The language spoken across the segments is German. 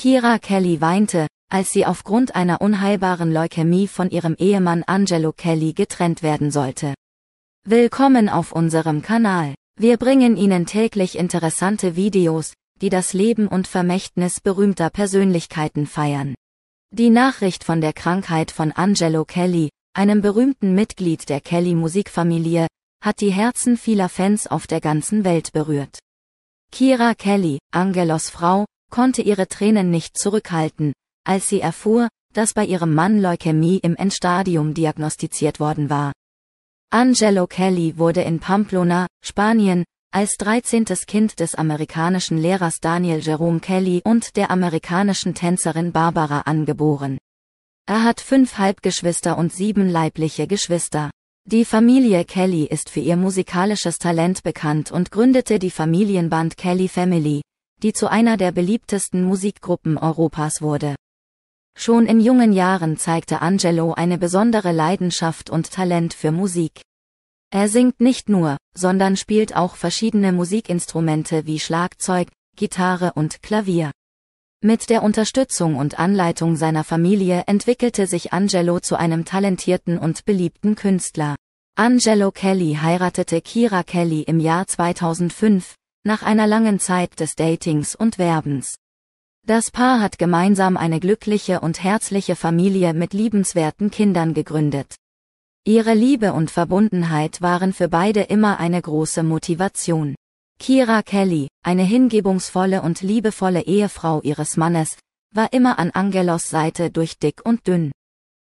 Kira Kelly weinte, als sie aufgrund einer unheilbaren Leukämie von ihrem Ehemann Angelo Kelly getrennt werden sollte. Willkommen auf unserem Kanal. Wir bringen Ihnen täglich interessante Videos, die das Leben und Vermächtnis berühmter Persönlichkeiten feiern. Die Nachricht von der Krankheit von Angelo Kelly, einem berühmten Mitglied der Kelly Musikfamilie, hat die Herzen vieler Fans auf der ganzen Welt berührt. Kira Kelly, Angelos Frau, konnte ihre Tränen nicht zurückhalten, als sie erfuhr, dass bei ihrem Mann Leukämie im Endstadium diagnostiziert worden war. Angelo Kelly wurde in Pamplona, Spanien, als 13. Kind des amerikanischen Lehrers Daniel Jerome Kelly und der amerikanischen Tänzerin Barbara angeboren. Er hat fünf Halbgeschwister und sieben leibliche Geschwister. Die Familie Kelly ist für ihr musikalisches Talent bekannt und gründete die Familienband Kelly Family, die zu einer der beliebtesten Musikgruppen Europas wurde. Schon in jungen Jahren zeigte Angelo eine besondere Leidenschaft und Talent für Musik. Er singt nicht nur, sondern spielt auch verschiedene Musikinstrumente wie Schlagzeug, Gitarre und Klavier. Mit der Unterstützung und Anleitung seiner Familie entwickelte sich Angelo zu einem talentierten und beliebten Künstler. Angelo Kelly heiratete Kira Kelly im Jahr 2005, nach einer langen Zeit des Datings und Werbens. Das Paar hat gemeinsam eine glückliche und herzliche Familie mit liebenswerten Kindern gegründet. Ihre Liebe und Verbundenheit waren für beide immer eine große Motivation. Kira Kelly, eine hingebungsvolle und liebevolle Ehefrau ihres Mannes, war immer an Angelos Seite durch dick und dünn.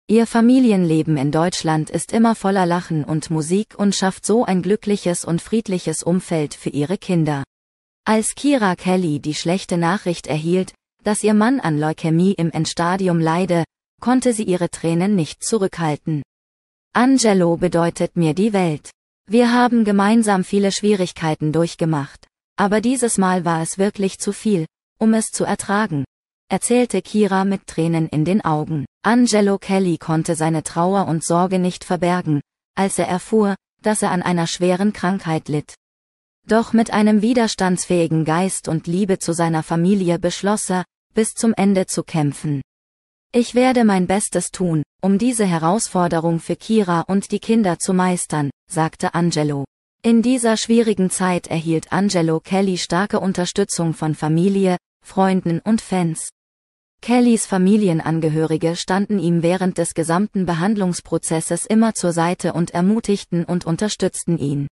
Ihr Familienleben in Deutschland ist immer voller Lachen und Musik und schafft so ein glückliches und friedliches Umfeld für ihre Kinder. Als Kira Kelly die schlechte Nachricht erhielt, dass ihr Mann an Leukämie im Endstadium leide, konnte sie ihre Tränen nicht zurückhalten. Angelo bedeutet mir die Welt. Wir haben gemeinsam viele Schwierigkeiten durchgemacht, aber dieses Mal war es wirklich zu viel, um es zu ertragen, erzählte Kira mit Tränen in den Augen. Angelo Kelly konnte seine Trauer und Sorge nicht verbergen, als er erfuhr, dass er an einer schweren Krankheit litt. Doch mit einem widerstandsfähigen Geist und Liebe zu seiner Familie beschloss er, bis zum Ende zu kämpfen. Ich werde mein Bestes tun, um diese Herausforderung für Kira und die Kinder zu meistern, sagte Angelo. In dieser schwierigen Zeit erhielt Angelo Kelly starke Unterstützung von Familie, Freunden und Fans. Kellys Familienangehörige standen ihm während des gesamten Behandlungsprozesses immer zur Seite und ermutigten und unterstützten ihn.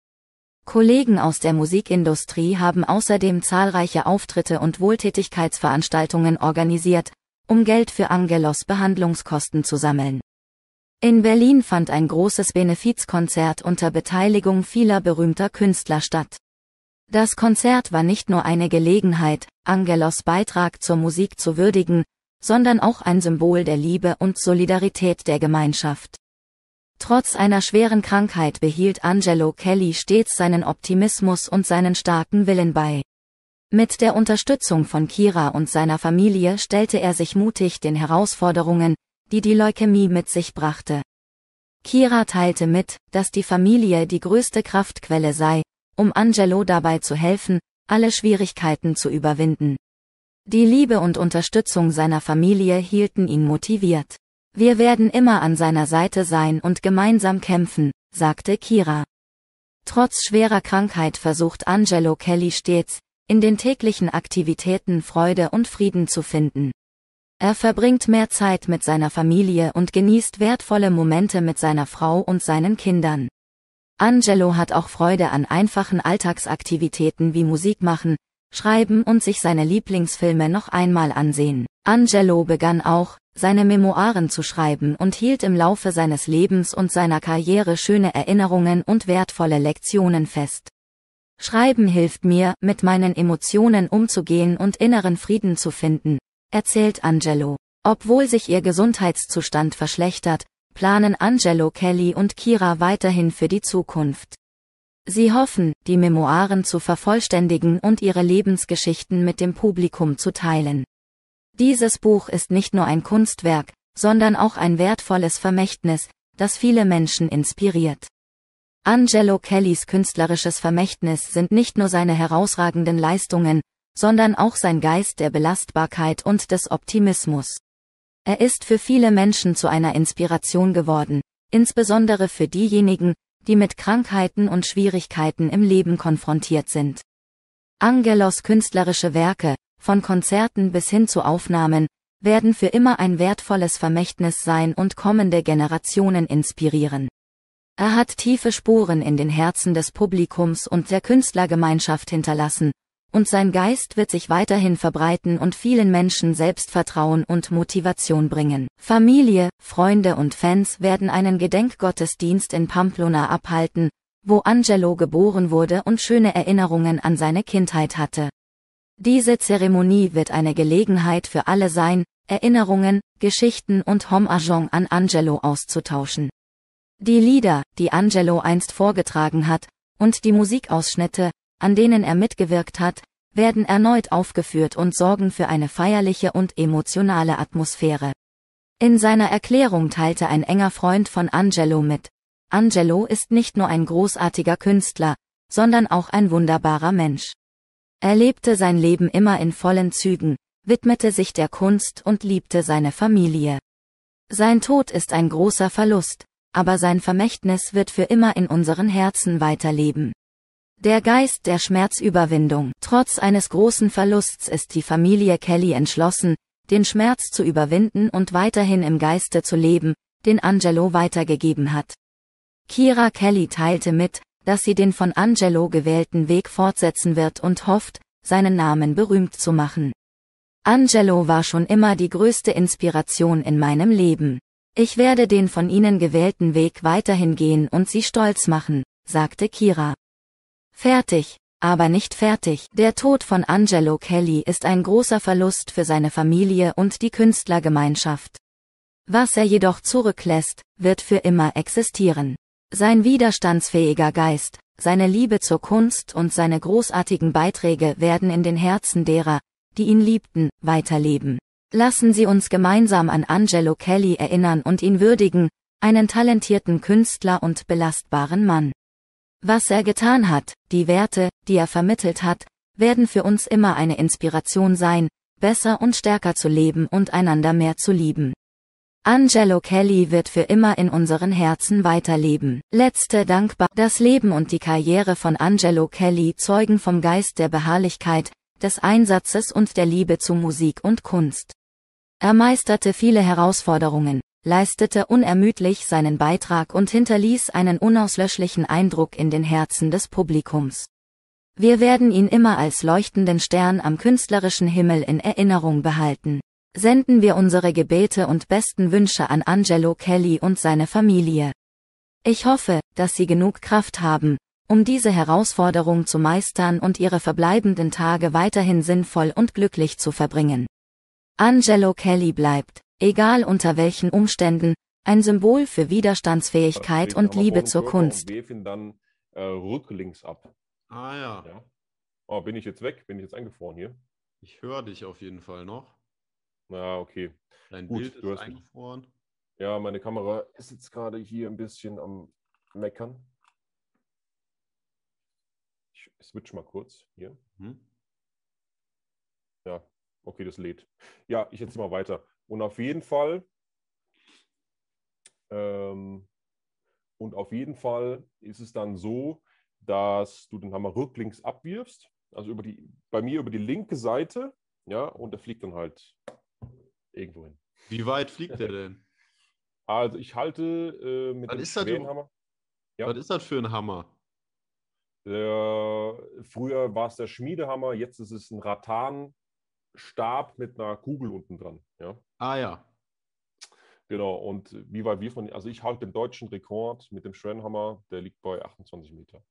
Kollegen aus der Musikindustrie haben außerdem zahlreiche Auftritte und Wohltätigkeitsveranstaltungen organisiert, um Geld für Angelos Behandlungskosten zu sammeln. In Berlin fand ein großes Benefizkonzert unter Beteiligung vieler berühmter Künstler statt. Das Konzert war nicht nur eine Gelegenheit, Angelos Beitrag zur Musik zu würdigen, sondern auch ein Symbol der Liebe und Solidarität der Gemeinschaft. Trotz einer schweren Krankheit behielt Angelo Kelly stets seinen Optimismus und seinen starken Willen bei. Mit der Unterstützung von Kira und seiner Familie stellte er sich mutig den Herausforderungen, die die Leukämie mit sich brachte. Kira teilte mit, dass die Familie die größte Kraftquelle sei, um Angelo dabei zu helfen, alle Schwierigkeiten zu überwinden. Die Liebe und Unterstützung seiner Familie hielten ihn motiviert. Wir werden immer an seiner Seite sein und gemeinsam kämpfen, sagte Kira. Trotz schwerer Krankheit versucht Angelo Kelly stets, in den täglichen Aktivitäten Freude und Frieden zu finden. Er verbringt mehr Zeit mit seiner Familie und genießt wertvolle Momente mit seiner Frau und seinen Kindern. Angelo hat auch Freude an einfachen Alltagsaktivitäten wie Musik machen, schreiben und sich seine Lieblingsfilme noch einmal ansehen. Angelo begann auch, seine Memoiren zu schreiben und hielt im Laufe seines Lebens und seiner Karriere schöne Erinnerungen und wertvolle Lektionen fest. Schreiben hilft mir, mit meinen Emotionen umzugehen und inneren Frieden zu finden, erzählt Angelo. Obwohl sich ihr Gesundheitszustand verschlechtert, planen Angelo Kelly und Kira weiterhin für die Zukunft. Sie hoffen, die Memoiren zu vervollständigen und ihre Lebensgeschichten mit dem Publikum zu teilen. Dieses Buch ist nicht nur ein Kunstwerk, sondern auch ein wertvolles Vermächtnis, das viele Menschen inspiriert. Angelo Kellys künstlerisches Vermächtnis sind nicht nur seine herausragenden Leistungen, sondern auch sein Geist der Belastbarkeit und des Optimismus. Er ist für viele Menschen zu einer Inspiration geworden, insbesondere für diejenigen, die mit Krankheiten und Schwierigkeiten im Leben konfrontiert sind. Angelos künstlerische Werke, von Konzerten bis hin zu Aufnahmen, werden für immer ein wertvolles Vermächtnis sein und kommende Generationen inspirieren. Er hat tiefe Spuren in den Herzen des Publikums und der Künstlergemeinschaft hinterlassen, und sein Geist wird sich weiterhin verbreiten und vielen Menschen Selbstvertrauen und Motivation bringen. Familie, Freunde und Fans werden einen Gedenkgottesdienst in Pamplona abhalten, wo Angelo geboren wurde und schöne Erinnerungen an seine Kindheit hatte. Diese Zeremonie wird eine Gelegenheit für alle sein, Erinnerungen, Geschichten und Hommage an Angelo auszutauschen. Die Lieder, die Angelo einst vorgetragen hat, und die Musikausschnitte, an denen er mitgewirkt hat, werden erneut aufgeführt und sorgen für eine feierliche und emotionale Atmosphäre. In seiner Erklärung teilte ein enger Freund von Angelo mit, Angelo ist nicht nur ein großartiger Künstler, sondern auch ein wunderbarer Mensch. Er lebte sein Leben immer in vollen Zügen, widmete sich der Kunst und liebte seine Familie. Sein Tod ist ein großer Verlust, aber sein Vermächtnis wird für immer in unseren Herzen weiterleben. Der Geist der Schmerzüberwindung. Trotz eines großen Verlusts ist die Familie Kelly entschlossen, den Schmerz zu überwinden und weiterhin im Geiste zu leben, den Angelo weitergegeben hat. Kira Kelly teilte mit, dass sie den von Angelo gewählten Weg fortsetzen wird und hofft, seinen Namen berühmt zu machen. Angelo war schon immer die größte Inspiration in meinem Leben. Ich werde den von Ihnen gewählten Weg weiterhin gehen und Sie stolz machen, sagte Kira. Fertig, aber nicht fertig. Der Tod von Angelo Kelly ist ein großer Verlust für seine Familie und die Künstlergemeinschaft. Was er jedoch zurücklässt, wird für immer existieren. Sein widerstandsfähiger Geist, seine Liebe zur Kunst und seine großartigen Beiträge werden in den Herzen derer, die ihn liebten, weiterleben. Lassen Sie uns gemeinsam an Angelo Kelly erinnern und ihn würdigen, einen talentierten Künstler und belastbaren Mann. Was er getan hat, die Werte, die er vermittelt hat, werden für uns immer eine Inspiration sein, besser und stärker zu leben und einander mehr zu lieben. Angelo Kelly wird für immer in unseren Herzen weiterleben. Letzte Dankbar. Das Leben und die Karriere von Angelo Kelly zeugen vom Geist der Beharrlichkeit, des Einsatzes und der Liebe zu Musik und Kunst. Er meisterte viele Herausforderungen, leistete unermüdlich seinen Beitrag und hinterließ einen unauslöschlichen Eindruck in den Herzen des Publikums. Wir werden ihn immer als leuchtenden Stern am künstlerischen Himmel in Erinnerung behalten. Senden wir unsere Gebete und besten Wünsche an Angelo Kelly und seine Familie. Ich hoffe, dass Sie genug Kraft haben, um diese Herausforderung zu meistern und Ihre verbleibenden Tage weiterhin sinnvoll und glücklich zu verbringen. Angelo Kelly bleibt egal unter welchen Umständen, ein Symbol für Widerstandsfähigkeit und Liebe zur Kunst. Werfen dann äh, rücklinks ab. Ah ja. ja. Oh, bin ich jetzt weg? Bin ich jetzt eingefroren hier? Ich höre dich auf jeden Fall noch. Na, okay. Dein Gut, Bild ist eingefroren. Mich. Ja, meine Kamera ist jetzt gerade hier ein bisschen am Meckern. Ich switch mal kurz hier. Hm? Ja, okay, das lädt. Ja, ich jetzt mal weiter. Und auf jeden Fall, ähm, und auf jeden Fall ist es dann so, dass du den Hammer rücklinks abwirfst, also über die, bei mir über die linke Seite, ja, und der fliegt dann halt irgendwo hin. Wie weit fliegt der denn? Also ich halte äh, mit was dem Hammer. Ja. Was ist das für ein Hammer? Der, früher war es der Schmiedehammer, jetzt ist es ein Rattan Stab mit einer Kugel unten dran. Ja? Ah ja. Genau, und wie weit wir von, also ich halte den deutschen Rekord mit dem Schwennhammer, der liegt bei 28 Meter.